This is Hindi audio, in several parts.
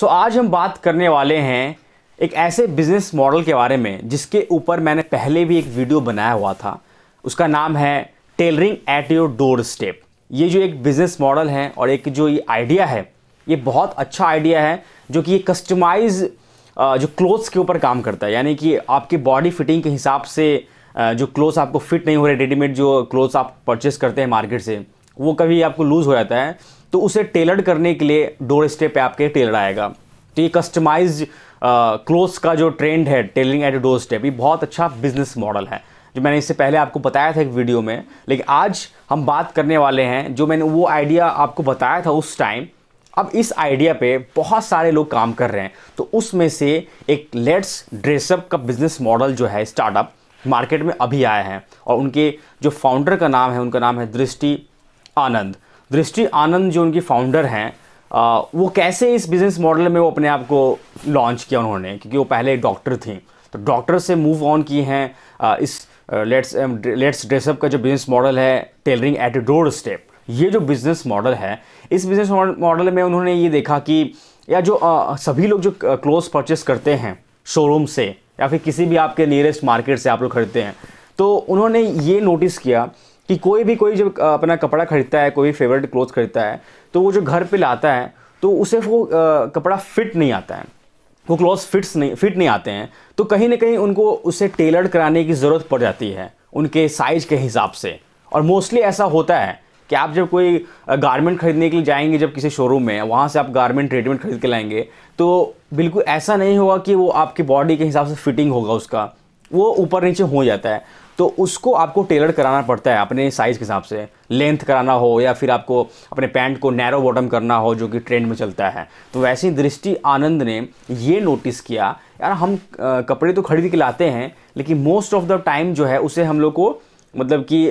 सो so, आज हम बात करने वाले हैं एक ऐसे बिजनेस मॉडल के बारे में जिसके ऊपर मैंने पहले भी एक वीडियो बनाया हुआ था उसका नाम है tailoring at your doorstep ये जो एक बिजनेस मॉडल है और एक जो ये आइडिया है ये बहुत अच्छा आइडिया है जो कि ये कस्टमाइज जो क्लोथ्स के ऊपर काम करता है यानी कि आपके बॉडी फिटिंग के हिसाब से जो क्लोथ्स आपको फिट नहीं हो रहे रेडीमेड जो क्लोथ्स आप परचेस करते हैं मार्केट से वो कभी आपको लूज़ हो जाता है तो उसे टेलर्ड करने के लिए डोर स्टेप पे आपके टेलर आएगा तो ये कस्टमाइज क्लोथ्स का जो ट्रेंड है टेलरिंग एट डोर स्टेप ये बहुत अच्छा बिजनेस मॉडल है जो मैंने इससे पहले आपको बताया था एक वीडियो में लेकिन आज हम बात करने वाले हैं जो मैंने वो आइडिया आपको बताया था उस टाइम अब इस आइडिया पे बहुत सारे लोग काम कर रहे हैं तो उसमें से एक लेट्स ड्रेसअप का बिजनेस मॉडल जो है स्टार्टअप मार्केट में अभी आया है और उनके जो फाउंडर का नाम है उनका नाम है दृष्टि आनंद दृष्टि आनंद जो उनकी फाउंडर हैं वो कैसे इस बिज़नेस मॉडल में वो अपने आप को लॉन्च किया उन्होंने क्योंकि वो पहले डॉक्टर थी तो डॉक्टर से मूव ऑन की हैं इस लेट्स लेट्स ड्रेसअप का जो बिज़नेस मॉडल है टेलरिंग एट डोर स्टेप ये जो बिज़नेस मॉडल है इस बिज़नेस मॉडल में उन्होंने ये देखा कि या जो आ, सभी लोग जो क्लोज परचेस करते हैं शोरूम से या फिर किसी भी आपके नियरेस्ट मार्केट से आप लोग खरीदते हैं तो उन्होंने ये नोटिस किया कि कोई भी कोई जब अपना कपड़ा खरीदता है कोई भी फेवरेट क्लोथ खरीदता है तो वो जो घर पे लाता है तो उसे वो कपड़ा फिट नहीं आता है वो क्लोथ फिट्स नहीं फिट नहीं आते हैं तो कहीं ना कहीं उनको उसे टेलर्ड कराने की ज़रूरत पड़ जाती है उनके साइज के हिसाब से और मोस्टली ऐसा होता है कि आप जब कोई गारमेंट खरीदने के लिए जाएंगे जब किसी शोरूम में वहाँ से आप गारमेंट रेडीमेड खरीद के लाएंगे तो बिल्कुल ऐसा नहीं होगा कि वो आपकी बॉडी के हिसाब से फिटिंग होगा उसका वो ऊपर नीचे हो जाता है तो उसको आपको टेलर कराना पड़ता है अपने साइज़ के हिसाब से लेंथ कराना हो या फिर आपको अपने पैंट को नैरो बॉटम करना हो जो कि ट्रेंड में चलता है तो वैसे ही दृष्टि आनंद ने ये नोटिस किया यार हम कपड़े तो खरीद के लाते हैं लेकिन मोस्ट ऑफ द टाइम जो है उसे हम लोग को मतलब कि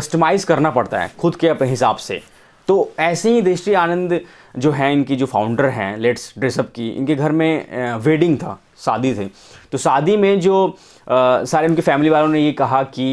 कस्टमाइज़ करना पड़ता है खुद के अपने हिसाब से तो ऐसे ही दृष्टि आनंद जो है इनकी जो फाउंडर हैं लेट्स ड्रेसअप की इनके घर में वेडिंग था शादी थी तो शादी में जो आ, सारे उनके फैमिली वालों ने ये कहा कि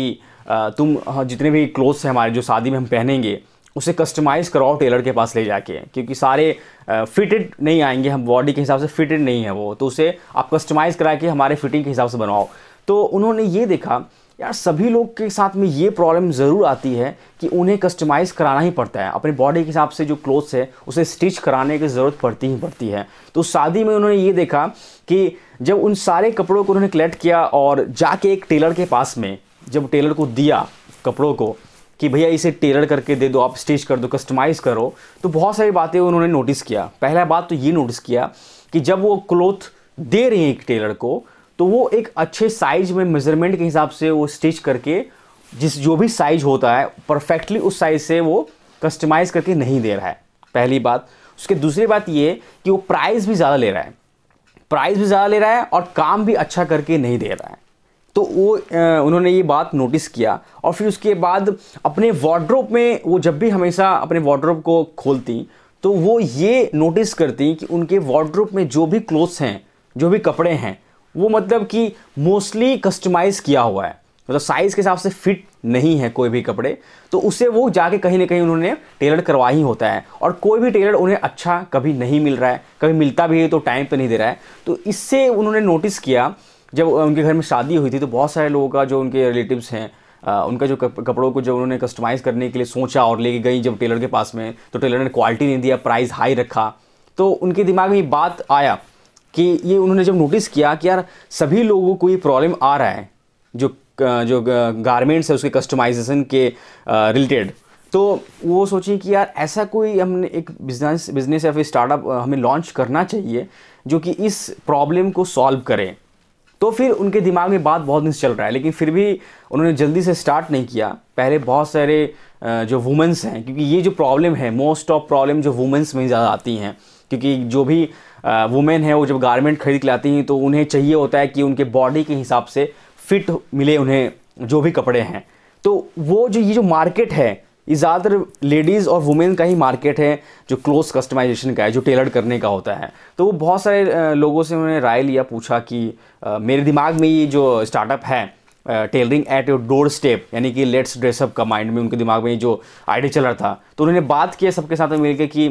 आ, तुम जितने भी क्लोथ्स हैं हमारे जो शादी में हम पहनेंगे उसे कस्टमाइज़ कराओ टेलर के पास ले जाके क्योंकि सारे फिटेड नहीं आएंगे हम बॉडी के हिसाब से फिटेड नहीं है वो तो उसे आप कस्टमाइज़ करा के हमारे फिटिंग के हिसाब से बनाओ तो उन्होंने ये देखा यार सभी लोग के साथ में ये प्रॉब्लम ज़रूर आती है कि उन्हें कस्टमाइज़ कराना ही पड़ता है अपने बॉडी के हिसाब से जो क्लोथ्स है उसे स्टिच कराने की ज़रूरत पड़ती ही पड़ती है तो शादी में उन्होंने ये देखा कि जब उन सारे कपड़ों को उन्होंने कलेक्ट किया और जाके एक टेलर के पास में जब टेलर को दिया कपड़ों को कि भैया इसे टेलर करके दे दो आप स्टिच कर दो कस्टमाइज़ करो तो बहुत सारी बातें उन्होंने नोटिस किया पहला बात तो ये नोटिस किया कि जब वो क्लोथ दे रही हैं एक टेलर को तो वो एक अच्छे साइज में मेजरमेंट के हिसाब से वो स्टिच करके जिस जो भी साइज होता है परफेक्टली उस साइज से वो कस्टमाइज़ करके नहीं दे रहा है पहली बात उसके दूसरी बात ये कि वो प्राइस भी ज़्यादा ले रहा है प्राइस भी ज़्यादा ले रहा है और काम भी अच्छा करके नहीं दे रहा है तो वो उन्होंने ये बात नोटिस किया और फिर उसके बाद अपने वार्ड्रोप में वो जब भी हमेशा अपने वार्ड्रोप को खोलती तो वो ये नोटिस करती कि उनके वार्ड्रोप में जो भी क्लोथ्स हैं जो भी कपड़े हैं वो मतलब कि मोस्टली कस्टमाइज़ किया हुआ है मतलब तो साइज़ के हिसाब से फिट नहीं है कोई भी कपड़े तो उसे वो जाके कहीं ना कहीं उन्होंने टेलर करवा ही होता है और कोई भी टेलर उन्हें अच्छा कभी नहीं मिल रहा है कभी मिलता भी है तो टाइम पे नहीं दे रहा है तो इससे उन्होंने नोटिस किया जब उनके घर में शादी हुई थी तो बहुत सारे लोगों का जो उनके रिलेटिव्स हैं उनका जो कपड़ों को जो उन्होंने कस्टमाइज़ करने के लिए सोचा और लेके गई जब टेलर के पास में तो टेलर ने क्वालिटी नहीं दिया प्राइस हाई रखा तो उनके दिमाग में ये बात आया कि ये उन्होंने जब नोटिस किया कि यार सभी लोगों को ये प्रॉब्लम आ रहा है जो जो गारमेंट्स है उसके कस्टमाइजेशन के रिलेटेड तो वो सोचें कि यार ऐसा कोई हमने एक बिजनेस बिजनेस या फिर स्टार्टअप हमें लॉन्च करना चाहिए जो कि इस प्रॉब्लम को सॉल्व करें तो फिर उनके दिमाग में बात बहुत दिन चल रहा है लेकिन फिर भी उन्होंने जल्दी से स्टार्ट नहीं किया पहले बहुत सारे जो वुमेंस हैं क्योंकि ये जो प्रॉब्लम है मोस्ट ऑफ प्रॉब्लम जो वुमेंस में ज़्यादा आती हैं क्योंकि जो भी वुमेन है वो जब गारमेंट खरीद के लाती हैं तो उन्हें चाहिए होता है कि उनके बॉडी के हिसाब से फिट मिले उन्हें जो भी कपड़े हैं तो वो जो ये जो मार्केट है ये ज़्यादातर लेडीज़ और वुमेन का ही मार्केट है जो क्लोज कस्टमाइजेशन का है जो टेलर करने का होता है तो वो बहुत सारे लोगों से उन्होंने राय लिया पूछा कि मेरे दिमाग में ये जो स्टार्टअप है tailoring at your doorstep यानी कि लेट्स ड्रेसअप का माइंड में उनके दिमाग में जो आइडिया चल रहा था तो उन्होंने बात किया सबके साथ मिलकर कि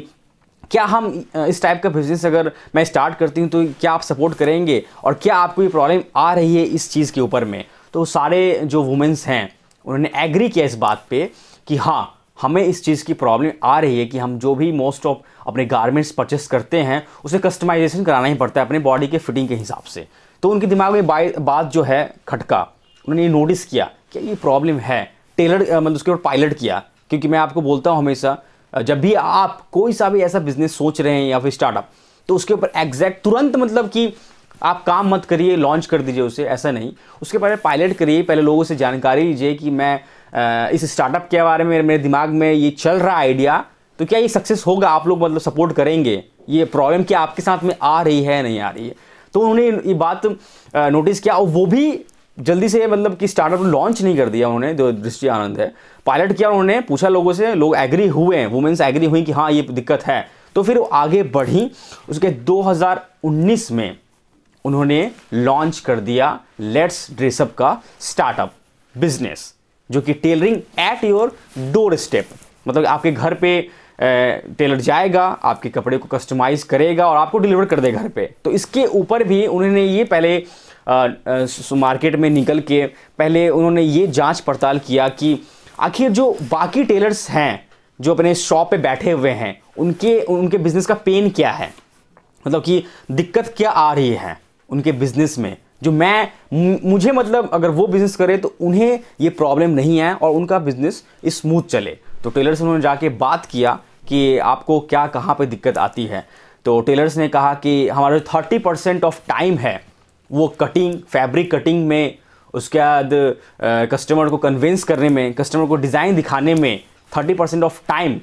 क्या हम इस टाइप का बिज़नेस अगर मैं स्टार्ट करती हूँ तो क्या आप सपोर्ट करेंगे और क्या आपको ये प्रॉब्लम आ रही है इस चीज़ के ऊपर में तो सारे जो वुमेंस हैं उन्होंने एग्री किया इस बात पे कि हाँ हमें इस चीज़ की प्रॉब्लम आ रही है कि हम जो भी मोस्ट ऑफ अपने गारमेंट्स परचेस करते हैं उसे कस्टमाइजेशन कराना ही पड़ता है अपने बॉडी के फिटिंग के हिसाब से तो उनके दिमाग में बात जो है खटका उन्होंने ये नोटिस किया कि ये प्रॉब्लम है टेलर मतलब उसके ऊपर पायलट किया क्योंकि मैं आपको बोलता हूँ हमेशा जब भी आप कोई सा भी ऐसा बिजनेस सोच रहे हैं या फिर स्टार्टअप तो उसके ऊपर एग्जैक्ट तुरंत मतलब कि आप काम मत करिए लॉन्च कर दीजिए उसे ऐसा नहीं उसके पहले पायलट करिए पहले लोगों से जानकारी लीजिए कि मैं इस स्टार्टअप के बारे में मेरे दिमाग में ये चल रहा आइडिया तो क्या ये सक्सेस होगा आप लोग मतलब सपोर्ट करेंगे ये प्रॉब्लम क्या आपके साथ में आ रही है नहीं आ रही है तो उन्होंने ये बात नोटिस किया और वो भी जल्दी से मतलब कि स्टार्टअप लॉन्च नहीं कर दिया उन्होंने जो दृष्टि आनंद है पायलट किया उन्होंने पूछा लोगों से लोग एग्री हुए हैं वुमेंस एग्री हुई कि हाँ ये दिक्कत है तो फिर वो आगे बढ़ी उसके 2019 में उन्होंने लॉन्च कर दिया लेट्स ड्रेसअप का स्टार्टअप बिजनेस जो कि tailoring at your doorstep मतलब आपके घर पे टेलर जाएगा आपके कपड़े को कस्टमाइज़ करेगा और आपको डिलीवर कर देगा घर पे तो इसके ऊपर भी उन्होंने ये पहले मार्केट में निकल के पहले उन्होंने ये जांच पड़ताल किया कि आखिर जो बाकी टेलर्स हैं जो अपने शॉप पे बैठे हुए हैं उनके उनके बिज़नेस का पेन क्या है मतलब कि दिक्कत क्या आ रही है उनके बिज़नेस में जो मैं मुझे मतलब अगर वो बिज़नेस करे तो उन्हें ये प्रॉब्लम नहीं है और उनका बिज़नेस स्मूथ चले तो टेलर से उन्होंने जाके बात किया कि आपको क्या कहाँ पे दिक्कत आती है तो टेलर्स ने कहा कि हमारा थर्टी परसेंट ऑफ टाइम है वो कटिंग फैब्रिक कटिंग में उसके बाद कस्टमर को कन्विंस करने में कस्टमर को डिज़ाइन दिखाने में थर्टी परसेंट ऑफ टाइम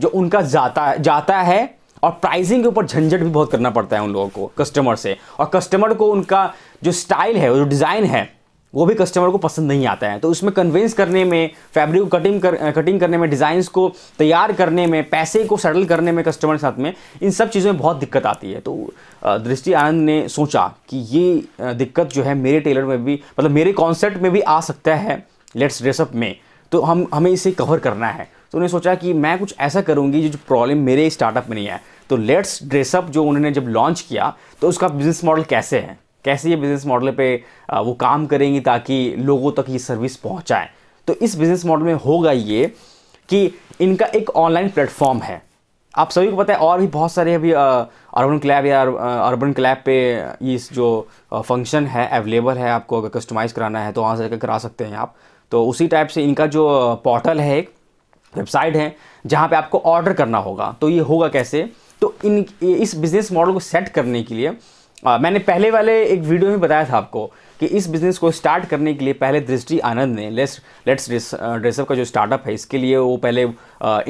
जो उनका जाता जाता है और प्राइसिंग के ऊपर झंझट भी बहुत करना पड़ता है उन लोगों को कस्टमर से और कस्टमर को उनका जो स्टाइल है जो डिज़ाइन है वो भी कस्टमर को पसंद नहीं आता है तो उसमें कन्विंस करने में फैब्रिक को कटिंग कर कटिंग करने में डिज़ाइंस को तैयार करने में पैसे को सेटल करने में कस्टमर के साथ में इन सब चीज़ों में बहुत दिक्कत आती है तो दृष्टि आनंद ने सोचा कि ये दिक्कत जो है मेरे टेलर में भी मतलब मेरे कॉन्सेप्ट में भी आ सकता है लेट्स ड्रेसअप में तो हम हमें इसे कवर करना है तो उन्होंने सोचा कि मैं कुछ ऐसा करूँगी जो प्रॉब्लम मेरे स्टार्टअप में नहीं है तो लेट्स ड्रेसअप जो उन्होंने जब लॉन्च किया तो उसका बिजनेस मॉडल कैसे है कैसे ये बिज़नेस मॉडल पे वो काम करेंगी ताकि लोगों तक ये सर्विस पहुंचाए तो इस बिज़नेस मॉडल में होगा ये कि इनका एक ऑनलाइन प्लेटफॉर्म है आप सभी को पता है और भी बहुत सारे अभी अर्बन क्लैब या अर्बन क्लैब पे ये जो फंक्शन है अवेलेबल है आपको अगर कस्टमाइज़ कराना है तो वहाँ से जाकर करा सकते हैं आप तो उसी टाइप से इनका जो पोर्टल है एक वेबसाइट है जहाँ पे आपको ऑर्डर करना होगा तो ये होगा कैसे तो इन इस बिज़नेस मॉडल को सेट करने के लिए आ, मैंने पहले वाले एक वीडियो में बताया था आपको कि इस बिज़नेस को स्टार्ट करने के लिए पहले दृष्टि आनंद ने लेट्स लेट्स ड्रेसअप का जो स्टार्टअप है इसके लिए वो पहले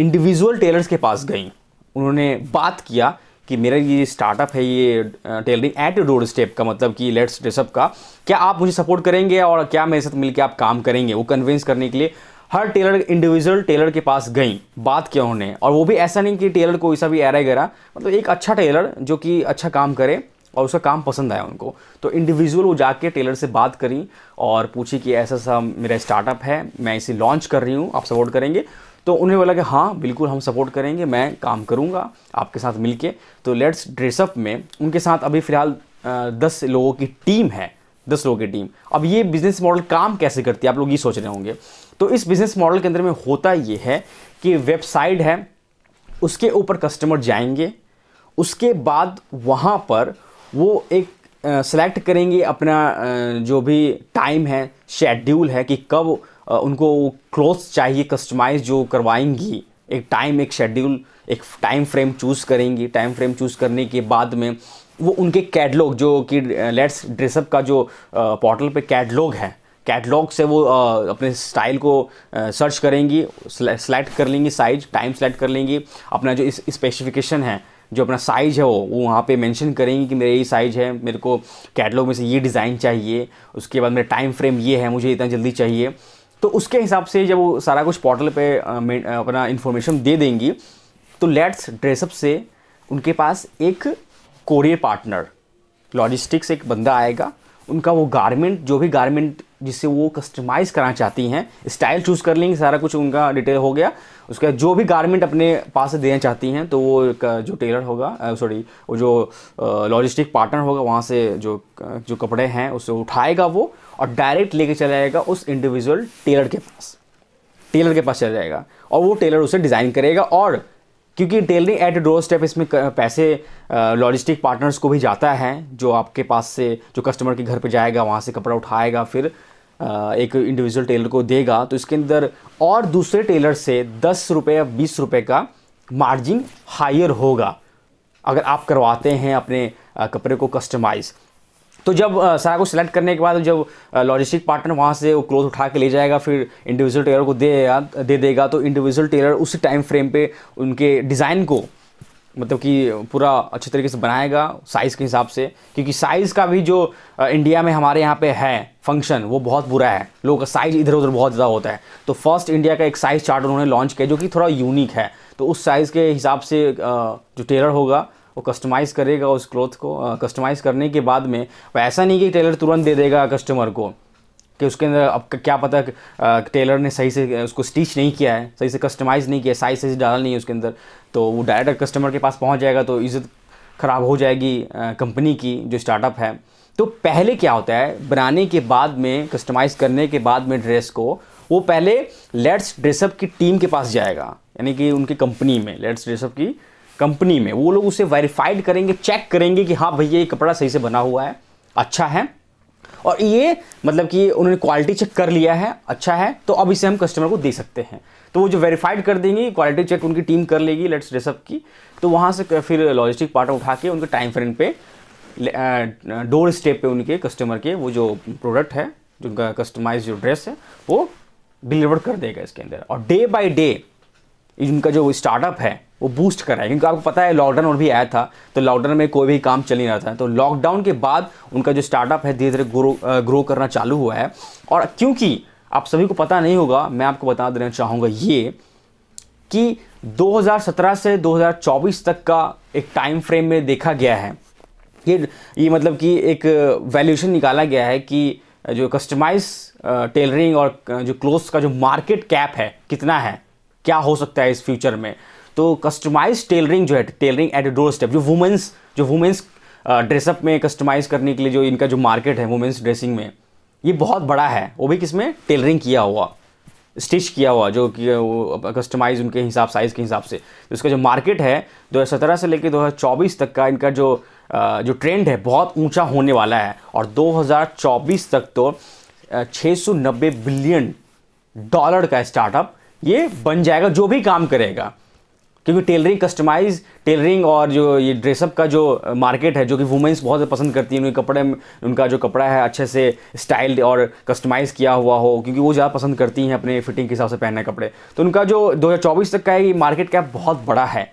इंडिविजुअल टेलर्स के पास गई उन्होंने बात किया कि मेरा ये स्टार्टअप है ये टेलरिंग एट डोर स्टेप का मतलब कि लेट्स ड्रेसअप का क्या आप मुझे सपोर्ट करेंगे और क्या मेरे साथ मिलकर आप काम करेंगे वो कन्विंस करने के लिए हर टेलर इंडिविजुअल टेलर के पास गई बात किया उन्होंने और वो भी ऐसा नहीं कि टेलर को ऐसा भी एरा गरा मतलब एक अच्छा टेलर जो कि अच्छा काम करे और उसका काम पसंद आया उनको तो इंडिविजुअल वो जाके टेलर से बात करी और पूछी कि ऐसा सा मेरा स्टार्टअप है मैं इसे लॉन्च कर रही हूँ आप सपोर्ट करेंगे तो उन्हें बोला कि हाँ बिल्कुल हम सपोर्ट करेंगे मैं काम करूँगा आपके साथ मिल तो लेट्स ड्रेसअप में उनके साथ अभी फ़िलहाल दस लोगों की टीम है दस लोगों की टीम अब ये बिज़नेस मॉडल काम कैसे करती है आप लोग ये सोच रहे होंगे तो इस बिज़नेस मॉडल के अंदर में होता ये है कि वेबसाइट है उसके ऊपर कस्टमर जाएंगे उसके बाद वहाँ पर वो एक सेलेक्ट करेंगे अपना जो भी टाइम है शेड्यूल है कि कब उनको क्लोथ चाहिए कस्टमाइज जो करवाएंगी एक टाइम एक शेड्यूल एक टाइम फ्रेम चूज़ करेंगी टाइम फ्रेम चूज़ करने के बाद में वो उनके कैटलॉग जो कि लेट्स ड्रेसअप का जो पोर्टल पे कैटलॉग है कैटलॉग से वो अपने स्टाइल को सर्च करेंगी सेलेक्ट कर लेंगी साइज टाइम सेलेक्ट कर लेंगी अपना जो इस स्पेसिफिकेशन है जो अपना साइज़ है वो वो वहाँ पर मैंशन करेंगी कि मेरा ये साइज़ है मेरे को कैटलॉग में से ये डिज़ाइन चाहिए उसके बाद मेरा टाइम फ्रेम ये है मुझे इतना जल्दी चाहिए तो उसके हिसाब से जब वो सारा कुछ पोर्टल पे अपना इन्फॉर्मेशन दे देंगी तो लेट्स ड्रेसअप से उनके पास एक कोरियर पार्टनर लॉजिस्टिक्स एक बंदा आएगा उनका वो गारमेंट जो भी गारमेंट जिससे वो कस्टमाइज़ कराना चाहती हैं स्टाइल चूज़ कर लेंगे सारा कुछ उनका डिटेल हो गया उसके बाद जो भी गारमेंट अपने पास से देना चाहती हैं तो वो जो टेलर होगा सॉरी वो जो लॉजिस्टिक पार्टनर होगा वहाँ से जो जो कपड़े हैं उसे उठाएगा वो और डायरेक्ट लेके चला जाएगा उस इंडिविजुअल टेलर के पास टेलर के पास चला जाएगा और वो टेलर उसे डिज़ाइन करेगा और क्योंकि टेलरिंग एट डोर स्टेप इसमें पैसे लॉजिस्टिक पार्टनर्स को भी जाता है जो आपके पास से जो कस्टमर के घर पे जाएगा वहाँ से कपड़ा उठाएगा फिर एक इंडिविजुअल टेलर को देगा तो इसके अंदर और दूसरे टेलर से दस रुपये या बीस रुपये का मार्जिन हायर होगा अगर आप करवाते हैं अपने कपड़े को कस्टमाइज़ तो जब सारा को सिलेक्ट करने के बाद जब लॉजिस्टिक पार्टनर वहाँ से वो क्लोथ उठा के ले जाएगा फिर इंडिविजुअल टेलर को दे दे देगा तो इंडिविजुअल टेलर उसी टाइम फ्रेम पे उनके डिज़ाइन को मतलब कि पूरा अच्छे तरीके से बनाएगा साइज़ के हिसाब से क्योंकि साइज़ का भी जो इंडिया में हमारे यहाँ पे है फंक्शन वो बहुत बुरा है लोगों का साइज़ इधर उधर बहुत ज़्यादा होता है तो फर्स्ट इंडिया का एक साइज़ चार्ट उन्होंने लॉन्च किया जो कि थोड़ा यूनिक है तो उस साइज़ के हिसाब से जो टेलर होगा वो कस्टमाइज़ करेगा उस क्लॉथ को कस्टमाइज़ करने के बाद में ऐसा नहीं कि टेलर तुरंत दे देगा कस्टमर को कि उसके अंदर अब क्या पता टेलर ने सही से उसको स्टिच नहीं किया है सही से कस्टमाइज़ नहीं किया साइज सही से डाला नहीं है उसके अंदर तो वो डायरेक्ट कस्टमर के पास पहुँच जाएगा तो इज़्ज़त ख़राब हो जाएगी कंपनी की जो स्टार्टअप है तो पहले क्या होता है बनाने के बाद में कस्टमाइज़ करने के बाद में ड्रेस को वो पहले लेट्स ड्रेसअप की टीम के पास जाएगा यानी कि उनकी कंपनी में लेट्स ड्रेसअप की कंपनी में वो लोग उसे वेरीफाइड करेंगे चेक करेंगे कि हाँ भैया ये कपड़ा सही से बना हुआ है अच्छा है और ये मतलब कि उन्होंने क्वालिटी चेक कर लिया है अच्छा है तो अब इसे हम कस्टमर को दे सकते हैं तो वो जो वेरीफाइड कर देंगी क्वालिटी चेक उनकी टीम कर लेगी लेट्स ड्रेसअप की तो वहाँ से फिर लॉजिस्टिक पार्ट उठा के उनके टाइम फ्रेम पे डोर स्टेप पे उनके कस्टमर के वो जो प्रोडक्ट है जो उनका कस्टमाइज जो ड्रेस है वो डिलीवर कर देगा इसके अंदर और डे बाई डे उनका जो स्टार्टअप है वो बूस्ट कर रहा है क्योंकि आपको पता है लॉकडाउन और भी आया था तो लॉकडाउन में कोई भी काम चल नहीं रहा था तो लॉकडाउन के बाद उनका जो स्टार्टअप है धीरे धीरे ग्रो ग्रो करना चालू हुआ है और क्योंकि आप सभी को पता नहीं होगा मैं आपको बता देना चाहूँगा ये कि 2017 से 2024 तक का एक टाइम फ्रेम में देखा गया है ये ये मतलब कि एक वैल्यूशन निकाला गया है कि जो कस्टमाइज टेलरिंग और जो क्लोथ का जो मार्केट कैप है कितना है क्या हो सकता है इस फ्यूचर में तो कस्टमाइज टेलरिंग जो है टेलरिंग एट डोर स्टेप जो वुमेंस जो वुमेंस ड्रेसअप uh, में कस्टमाइज़ करने के लिए जो इनका जो मार्केट है वुमेंस ड्रेसिंग में ये बहुत बड़ा है वो भी किसमें टेलरिंग किया हुआ स्टिच किया हुआ जो कि वो कस्टमाइज उनके हिसाब साइज़ के हिसाब से तो इसका जो मार्केट है सत्रह से लेकर चौबीस तक का इनका जो uh, जो ट्रेंड है बहुत ऊंचा होने वाला है और 2024 तक तो 690 बिलियन डॉलर का स्टार्टअप ये बन जाएगा जो भी काम करेगा क्योंकि टेलरिंग कस्टमाइज टेलरिंग और जो ये ड्रेसअप का जो मार्केट है जो कि वुमेंस बहुत पसंद करती है उनके कपड़े उनका जो कपड़ा है अच्छे से स्टाइल्ड और कस्टमाइज़ किया हुआ हो क्योंकि वो ज़्यादा पसंद करती हैं अपने फिटिंग के हिसाब से पहने कपड़े तो उनका जो 2024 तक का ये मार्केट कैप बहुत बड़ा है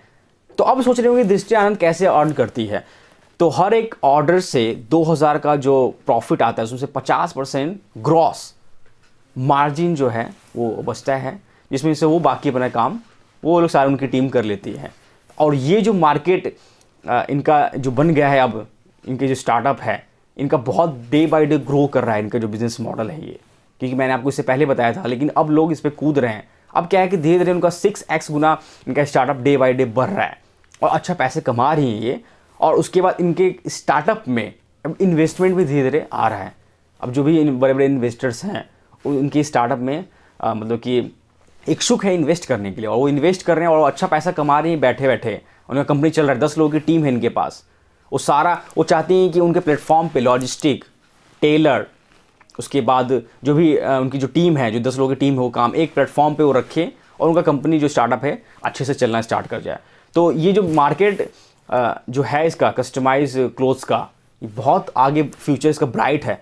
तो अब सोच रहे होंगे दृष्टि आनंद कैसे अर्न करती है तो हर एक ऑर्डर से 2000 का जो प्रॉफिट आता है उसमें से 50 परसेंट ग्रॉस मार्जिन जो है वो बचता है जिसमें से वो बाकी अपना काम वो लोग सारे उनकी टीम कर लेती है और ये जो मार्केट इनका जो बन गया है अब इनके जो स्टार्टअप है इनका बहुत डे बाई डे ग्रो कर रहा है इनका जो बिज़नेस मॉडल है ये क्योंकि मैंने आपको इससे पहले बताया था लेकिन अब लोग इस पर कूद रहे हैं अब क्या है कि धीरे धीरे उनका सिक्स एक्स गुना इनका स्टार्टअप डे बाई डे बढ़ रहा है और अच्छा पैसे कमा रही हैं ये और उसके बाद इनके स्टार्टअप में अब इन्वेस्टमेंट भी धीरे धीरे आ रहा है अब जो भी बड़े बड़े इन्वेस्टर्स हैं उनके स्टार्टअप में आ, मतलब कि इच्छुक है इन्वेस्ट करने के लिए और वो इन्वेस्ट कर रहे हैं और अच्छा पैसा कमा रहे हैं बैठे बैठे उनका कंपनी चल रहा है दस लोगों की टीम है इनके पास वो सारा वो चाहती हैं कि उनके प्लेटफॉर्म पे लॉजिस्टिक टेलर उसके बाद जो भी उनकी जो टीम है जो दस लोगों की टीम है वो काम एक प्लेटफॉर्म पर वो रखें और उनका कंपनी जो स्टार्टअप है अच्छे से चलना स्टार्ट कर जाए तो ये जो मार्केट जो है इसका कस्टमाइज क्लोथ्स का बहुत आगे फ्यूचर इसका ब्राइट है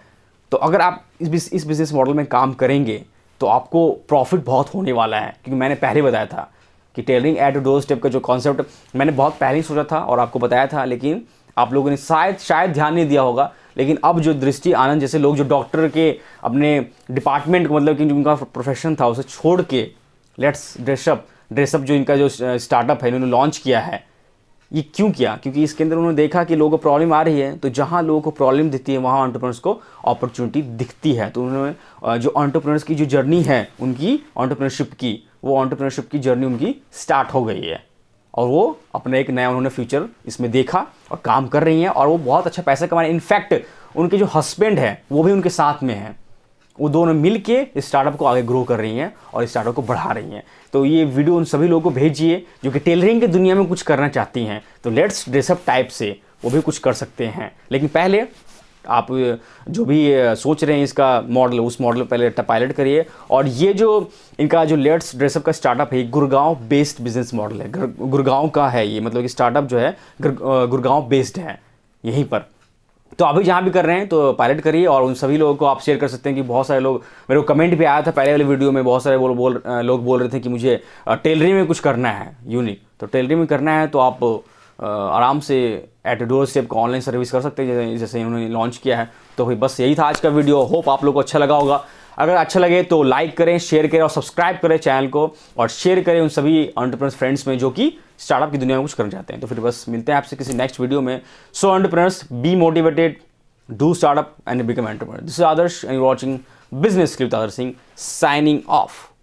तो अगर आप इस इस बिज़नेस मॉडल में काम करेंगे तो आपको प्रॉफिट बहुत होने वाला है क्योंकि मैंने पहले बताया था कि टेलरिंग एट डोर स्टेप का जो कॉन्सेप्ट मैंने बहुत पहले ही सोचा था और आपको बताया था लेकिन आप लोगों ने शायद शायद ध्यान नहीं दिया होगा लेकिन अब जो दृष्टि आनंद जैसे लोग जो डॉक्टर के अपने डिपार्टमेंट मतलब कि उनका प्रोफेशन था उसे छोड़ के लेट्स ड्रेसअप ड्रेसअप जो इनका जो स्टार्टअप है इन्होंने लॉन्च किया है ये क्यों किया क्योंकि इसके अंदर उन्होंने देखा कि लोगों को प्रॉब्लम आ रही है तो जहाँ लोगों को प्रॉब्लम दिखती है वहाँ ऑन्टरप्रनर्स को अपॉर्चुनिटी दिखती है तो उन्होंने जो ऑन्टरप्रनर्स की जो जर्नी है उनकी ऑन्टरप्रनरशिप की वो ऑन्टरप्रनरशिप की जर्नी उनकी स्टार्ट हो गई है और वो अपना एक नया उन्होंने फ्यूचर इसमें देखा और काम कर रही हैं और वो बहुत अच्छा पैसा कमा रहे हैं इनफैक्ट उनके जो हस्बैंड हैं वो भी उनके साथ में हैं वो दोनों मिल के स्टार्टअप को आगे ग्रो कर रही हैं और स्टार्टअप को बढ़ा रही हैं तो ये वीडियो उन सभी लोगों को भेजिए जो कि टेलरिंग की दुनिया में कुछ करना चाहती हैं तो लेट्स ड्रेसअप टाइप से वो भी कुछ कर सकते हैं लेकिन पहले आप जो भी सोच रहे हैं इसका मॉडल उस मॉडल पहले पायलट करिए और ये जो इनका जो लेट्स ड्रेसअप का स्टार्टअप है गुड़गांव बेस्ड बिजनेस मॉडल है गुड़गांव का है ये मतलब कि स्टार्टअप जो है गुड़गांव बेस्ड है यहीं पर तो अभी जहाँ भी कर रहे हैं तो पायलट करिए और उन सभी लोगों को आप शेयर कर सकते हैं कि बहुत सारे लोग मेरे को कमेंट भी आया था पहले वाले वीडियो में बहुत सारे बोल बोल लोग बोल रहे थे कि मुझे टेलरी में कुछ करना है यूनिक तो टेलरी में करना है तो आप आराम से एट डोर स्टेप का ऑनलाइन सर्विस कर सकते हैं जैसे इन्होंने लॉन्च किया है तो भाई बस यही था आज का वीडियो होप आप लोग को अच्छा लगा होगा अगर अच्छा लगे तो लाइक करें शेयर करें और सब्सक्राइब करें चैनल को और शेयर करें उन सभी ऑन्टरप्रनर्स फ्रेंड्स में जो कि स्टार्टअप की दुनिया में कुछ करना चाहते हैं तो फिर बस मिलते हैं आपसे किसी नेक्स्ट वीडियो में so entrepreneurs be motivated do startup and become entrepreneur this Adarsh and watching business clip आदर सिंह साइनिंग ऑफ